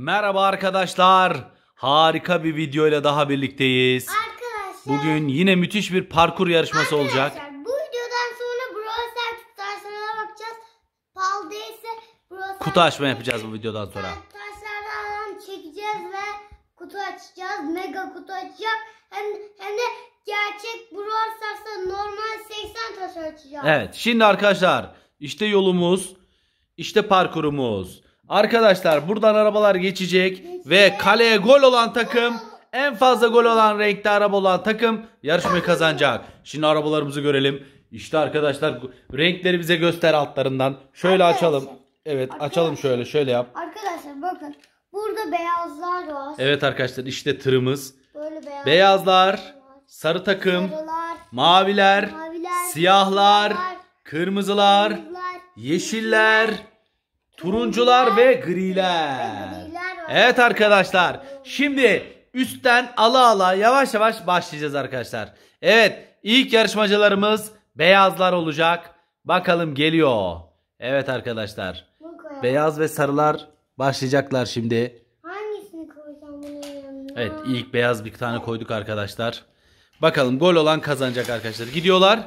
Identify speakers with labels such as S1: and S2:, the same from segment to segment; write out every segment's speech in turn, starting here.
S1: Merhaba arkadaşlar. Harika bir videoyla daha birlikteyiz. Arkadaşlar. Bugün yine müthiş bir parkur yarışması arkadaşlar, olacak. bu
S2: videodan sonra Brawl Stars taşlarına bakacağız. Palda ise Brawl Kutu
S1: açma yapacağız bu videodan sonra.
S2: Taşlardan çekeceğiz ve kutu açacağız. Mega kutu açacağız. Hem, hem de gerçek Brawl normal 80 taş açacağız. Evet
S1: şimdi arkadaşlar işte yolumuz. işte parkurumuz. Arkadaşlar buradan arabalar geçecek ve kaleye gol olan takım en fazla gol olan renkte araba olan takım yarışmayı kazanacak. Şimdi arabalarımızı görelim. İşte arkadaşlar renkleri bize göster altlarından. Şöyle arkadaşlar, açalım. Evet arkadaşlar, açalım şöyle şöyle yap.
S2: Arkadaşlar bakın burada beyazlar var.
S1: Evet arkadaşlar işte tırımız. Böyle beyazlar, beyazlar sarı takım, sarılar, maviler, maviler, siyahlar, kırmızılar, kırmızılar yeşiller, yeşiller Turuncular ve griler. Evet arkadaşlar. Şimdi üstten ala ala yavaş yavaş başlayacağız arkadaşlar. Evet ilk yarışmacılarımız beyazlar olacak. Bakalım geliyor. Evet arkadaşlar. Beyaz ve sarılar başlayacaklar şimdi. Hangisini koysam Evet ilk beyaz bir tane koyduk arkadaşlar. Bakalım gol olan kazanacak arkadaşlar. Gidiyorlar.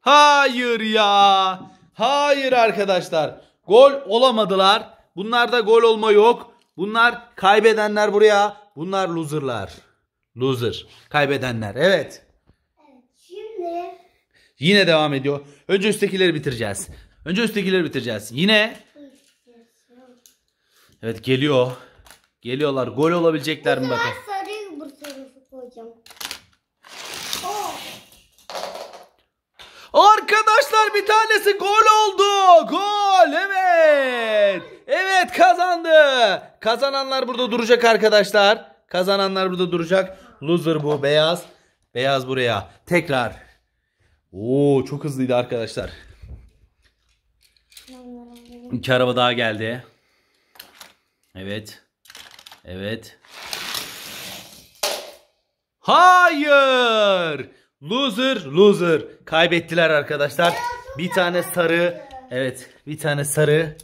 S1: Hayır ya. Hayır arkadaşlar. Gol olamadılar. Bunlarda gol olma yok. Bunlar kaybedenler buraya. Bunlar loserlar. Loser. Kaybedenler. Evet.
S2: Şimdi.
S1: Yine devam ediyor. Önce üsttekileri bitireceğiz. Önce üsttekileri bitireceğiz. Yine. Evet geliyor. Geliyorlar. Gol olabilecekler mi bakalım. Arkadaşlar bir tanesi gol oldu. Gol evet. Evet kazandı. Kazananlar burada duracak arkadaşlar. Kazananlar burada duracak. Loser bu beyaz. Beyaz buraya. Tekrar. Oo çok hızlıydı arkadaşlar. İki araba daha geldi. Evet. Evet. Hayır. Loser, loser. Kaybettiler arkadaşlar. Bir tane sarı, evet bir tane sarı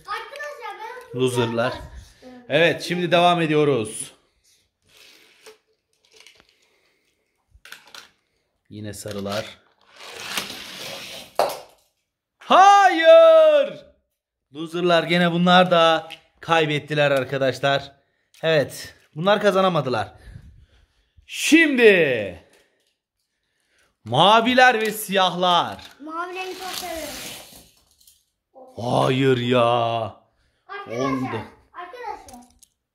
S1: loserlar. Evet şimdi devam ediyoruz. Yine sarılar. Hayır! Loserlar gene bunlar da kaybettiler arkadaşlar. Evet bunlar kazanamadılar. Şimdi... Maviler ve siyahlar.
S2: Mavileri çok seviyorum.
S1: Hayır ya. Arkadaşlar. Olmadı.
S2: Arkadaşlar.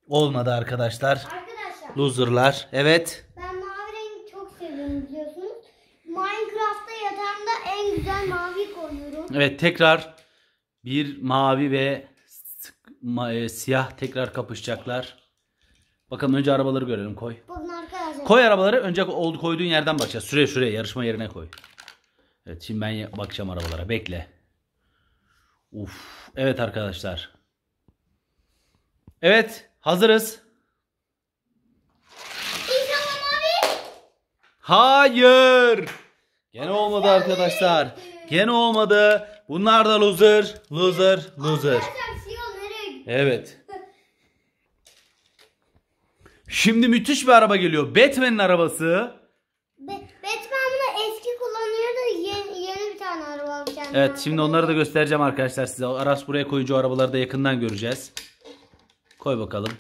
S1: Olmadı arkadaşlar. Arkadaşlar. Loserlar. Evet.
S2: Ben mavi rengi çok seviyorum biliyorsunuz. Minecraft'ta yatağımda en güzel mavi koyuyorum.
S1: Evet tekrar bir mavi ve ma e, siyah tekrar kapışacaklar. Bakalım önce arabaları görelim koy.
S2: Bakın Koy
S1: arabaları önce koyduğun yerden bakacağız. süre süre yarışma yerine koy. Evet şimdi ben bakacağım arabalara. Bekle. Uf. Evet arkadaşlar. Evet hazırız. Hayır. Gene olmadı arkadaşlar. Gene olmadı. Bunlar da loser. Loser. Loser. Evet. Şimdi müthiş bir araba geliyor. Batman'in arabası.
S2: Be Batman bunu eski kullanıyor da yeni, yeni bir tane araba alacağım.
S1: Evet şimdi onları da göstereceğim arkadaşlar size. Aras buraya koyucu arabaları da yakından göreceğiz. Koy bakalım.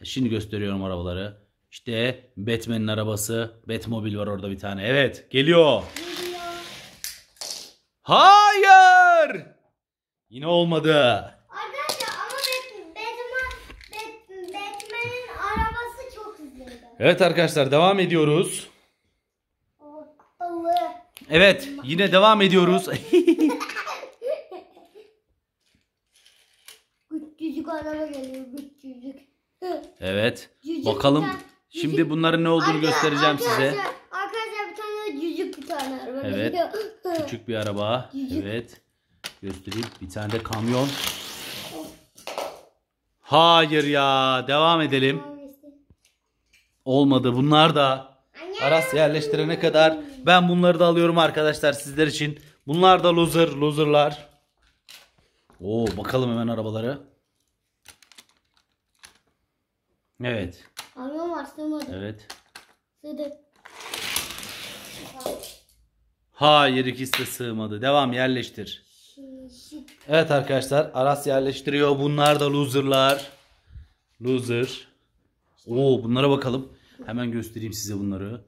S1: E, şimdi gösteriyorum arabaları. İşte Batman'in arabası. Batmobil var orada bir tane. Evet geliyor. Geliyor. Hayır. Yine olmadı. Evet arkadaşlar devam ediyoruz. Evet yine devam ediyoruz.
S2: Güçlücük araba geliyor güçlücük.
S1: Evet. Bakalım şimdi bunların ne olduğunu göstereceğim size.
S2: Arkadaşlar bir tane cücük bir tane araba evet. Küçük
S1: bir araba. Evet. Göstereyim. Bir tane de kamyon. Hayır ya. Devam edelim. Olmadı. Bunlar da Aras yerleştirene kadar ben bunları da alıyorum arkadaşlar sizler için. Bunlar da loser, loserlar. Oo bakalım hemen arabaları. Evet.
S2: Araba var sığmadı. Evet. Sığdı.
S1: Hayır ikisi de sığmadı. Devam yerleştir. Evet arkadaşlar Aras yerleştiriyor. Bunlar da loserlar. Loser. Oo bunlara bakalım. Hemen göstereyim size bunları.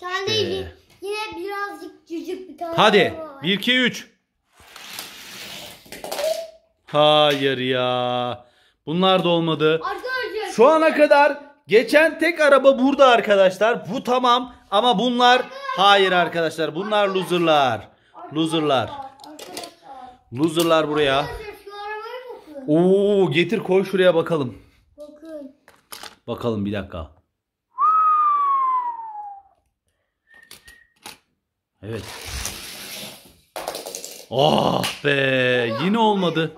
S2: tane ee, yine, yine birazcık cücük bir tane Hadi. Var.
S1: 1, 2, 3. Hayır ya. Bunlar da olmadı. Arkadaşlar. Şu ana kadar geçen tek araba burada arkadaşlar. Bu tamam ama bunlar arkadaşlar. hayır arkadaşlar. Bunlar arkadaşlar. loserlar. Loserlar. Loserlar buraya. Oo getir koy şuraya bakalım. Bakın. Bakalım bir dakika. Evet. Ah be yine olmadı.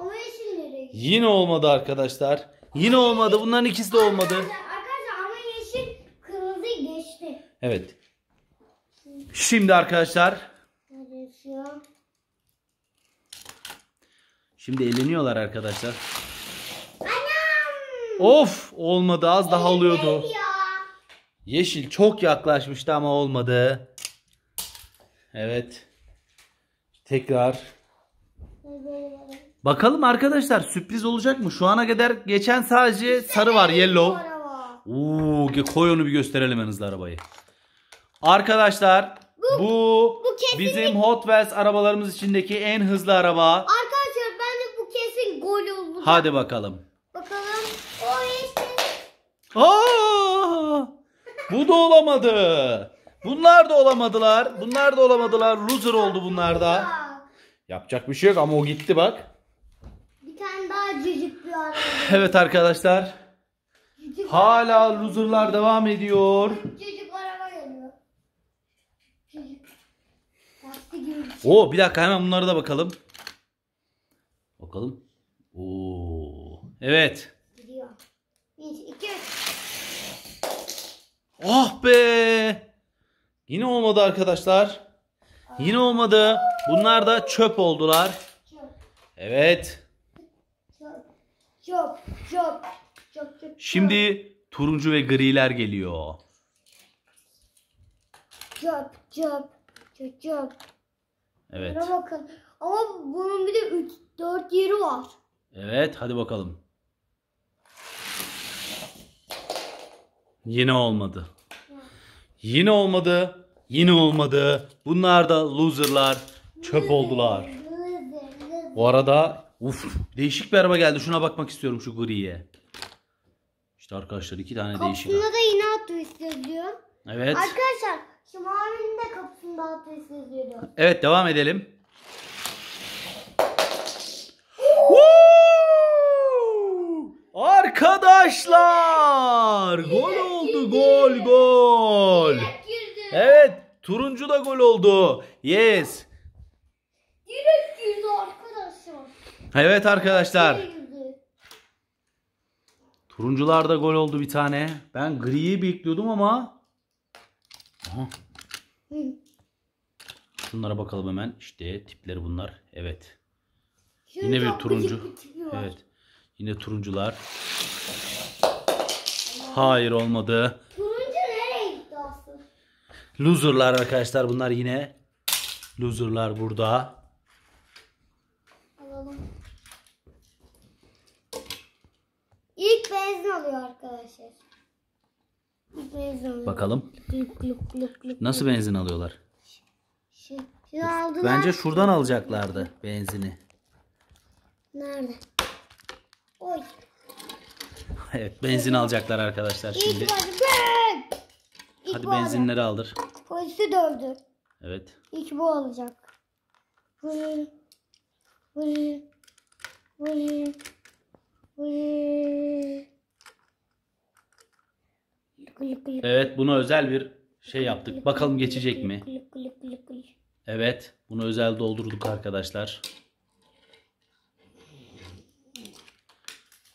S1: Yine olmadı arkadaşlar. Yine olmadı. Bunların ikisi de olmadı.
S2: Arkadaşlar ama yeşil kırmızı geçti.
S1: Evet. Şimdi arkadaşlar. Şimdi eğleniyorlar arkadaşlar. Of olmadı az daha oluyordu. Yeşil çok yaklaşmıştı ama olmadı. Evet. Tekrar. Bakalım arkadaşlar sürpriz olacak mı? Şu ana kadar geçen sadece sarı var yellow. Uuu, koy onu bir gösterelim en hızlı arabayı. Arkadaşlar bu, bu, bu bizim Hot Wheels arabalarımız içindeki en hızlı araba.
S2: Arkadaşlar bence bu kesin gol olacak.
S1: Hadi bakalım. Bakalım. O işte. Aa! Bu da olamadı. Bunlar da olamadılar. Bunlar da olamadılar. Loser oldu bunlar da. Yapacak bir şey yok ama o gitti bak.
S2: Bir tane daha cücük bir araba.
S1: Evet arkadaşlar.
S2: Cücük Hala
S1: loserlar devam ediyor.
S2: Cücük araba geliyor. Cücük.
S1: Şey. Oo bir dakika hemen bunlara da bakalım. Bakalım. Oo. Evet. Gidiyor. 1 2 Ah be! Yine olmadı arkadaşlar. Yine olmadı. Bunlar da çöp oldular. Evet.
S2: Çöp, çöp, çöp, çöp.
S1: Şimdi turuncu ve griler geliyor.
S2: Çöp, çöp, çöp, çöp. Evet. Buna bakın. Ama bunun bir de 3 4 yeri var.
S1: Evet, hadi bakalım. Yine olmadı. Yine olmadı. Yine olmadı. Bunlar da loserlar. Çöp oldular. Bu arada uf değişik bir araba geldi. Şuna bakmak istiyorum şu griye. İşte arkadaşlar iki tane değişik.
S2: Kapısında da yine atı diyor. Evet. Arkadaşlar şu mavinin de kapısında atı diyor.
S1: Evet devam edelim. Woo! Arkadaşlar gol oldu gol gol. Evet turuncu da gol oldu. Yes.
S2: Direkt girdi arkadaşlar.
S1: Evet arkadaşlar. Turuncular da gol oldu bir tane. Ben griyi bekliyordum ama. Bunlara bakalım hemen. İşte tipleri bunlar. Evet. Yine bir turuncu. Evet. Yine turuncular. Hayır olmadı. Turuncu nereye gitti aslında? Loserlar arkadaşlar bunlar yine. Loserlar burada.
S2: Alalım. İlk benzin alıyor arkadaşlar. Bakalım. Luk, luk, luk, luk.
S1: Nasıl benzin alıyorlar? Şu,
S2: şey, şu aldılar. Bence
S1: şuradan alacaklardı benzini.
S2: Nerede? Oy.
S1: Evet benzin alacaklar arkadaşlar şimdi. İlk
S2: ben. Hadi bu benzinleri aldır. Polisi dövdü. Evet. İlk bu olacak. Vır, vır, vır, vır.
S1: Evet bunu özel bir şey yaptık. Bakalım geçecek mi? Evet bunu özel doldurduk arkadaşlar.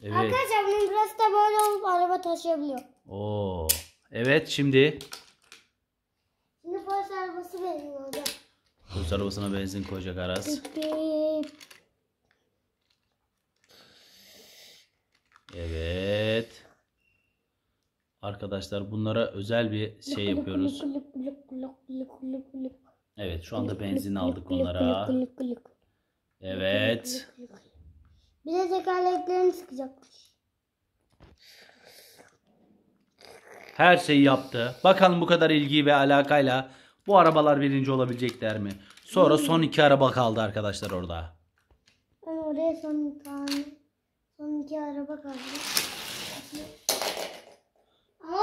S1: Evet. Arkadaşlar
S2: bunun burası da böyle olup araba taşıyabiliyor.
S1: Oo. Evet şimdi.
S2: Şimdi polis arabası benim hocam.
S1: Polis arabasına benzin koyacak Aras. Evet. Arkadaşlar bunlara özel bir şey yapıyoruz. Evet şu anda benzin aldık onlara. Evet.
S2: Bize tekerleklerini çıkacakmış.
S1: Her şeyi yaptı. Bakalım bu kadar ilgi ve alakayla bu arabalar birinci olabilecekler mi? Sonra hmm. son iki araba kaldı arkadaşlar orada.
S2: Ben oraya son iki, tane, son iki araba kaldı.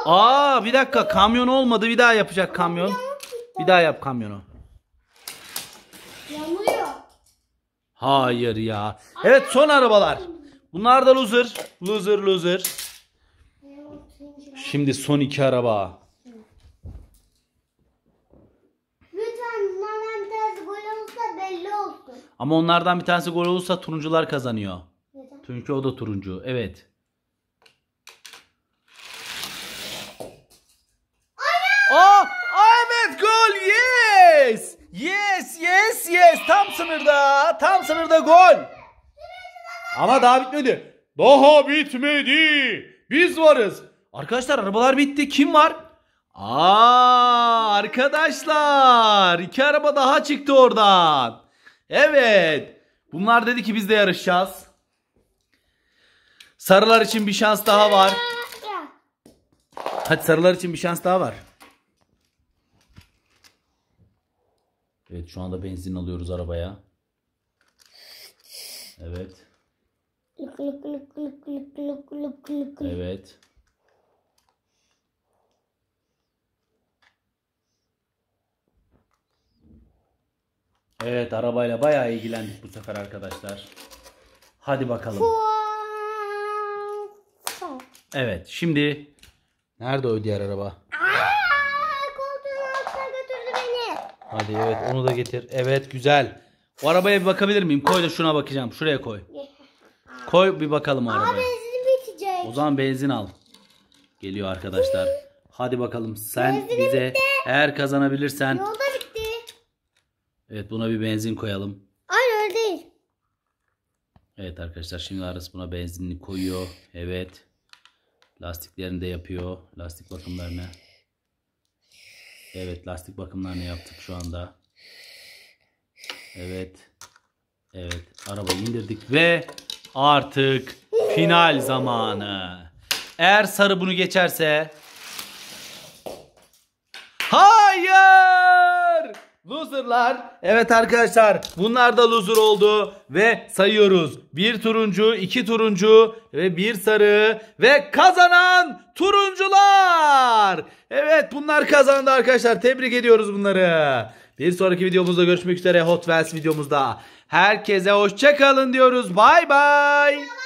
S1: Aa bir dakika kamyon olmadı bir daha yapacak kamyon. Bir daha yap kamyonu. Yağmur Hayır ya. Evet son arabalar. Bunlar da loser. Loser loser. Şimdi son iki araba.
S2: Lütfen bunlardan bir gol olursa belli olsun.
S1: Ama onlardan bir tanesi gol olursa turuncular kazanıyor. Çünkü o da turuncu. Evet. Ana! Aa, evet gol yes. Yes yes yes tam sınırda tam sınırda gol. Ama daha bitmedi. Daha bitmedi. Biz varız. Arkadaşlar arabalar bitti. Kim var? Aa arkadaşlar iki araba daha çıktı oradan. Evet. Bunlar dedi ki biz de yarışacağız. Sarılar için bir şans daha var. Hadi sarılar için bir şans daha var. Evet şu anda benzin alıyoruz arabaya. Evet.
S2: Evet.
S1: Evet arabayla bayağı ilgilendik bu sefer arkadaşlar. Hadi bakalım. Evet şimdi nerede o diğer araba? Hadi evet onu da getir. Evet güzel. O arabaya bir bakabilir miyim? Koy da şuna bakacağım. Şuraya koy. Koy bir bakalım o Aa
S2: benzin bitecek. O zaman
S1: benzin al. Geliyor arkadaşlar. Hadi bakalım sen Benzinim bize bitti. eğer kazanabilirsen. Yolda bitti. Evet buna bir benzin koyalım.
S2: Hayır öyle değil.
S1: Evet arkadaşlar şimdi Aras buna benzinini koyuyor. Evet. Lastiklerini de yapıyor. Lastik bakımlarını. Evet lastik bakımlarını yaptık şu anda. Evet. Evet arabayı indirdik ve artık final zamanı. Eğer sarı bunu geçerse Loserlar. Evet arkadaşlar bunlar da loser oldu ve sayıyoruz. Bir turuncu, iki turuncu ve bir sarı ve kazanan turuncular. Evet bunlar kazandı arkadaşlar. Tebrik ediyoruz bunları. Bir sonraki videomuzda görüşmek üzere Hot Wheels videomuzda. Herkese hoşçakalın diyoruz. Bay bay.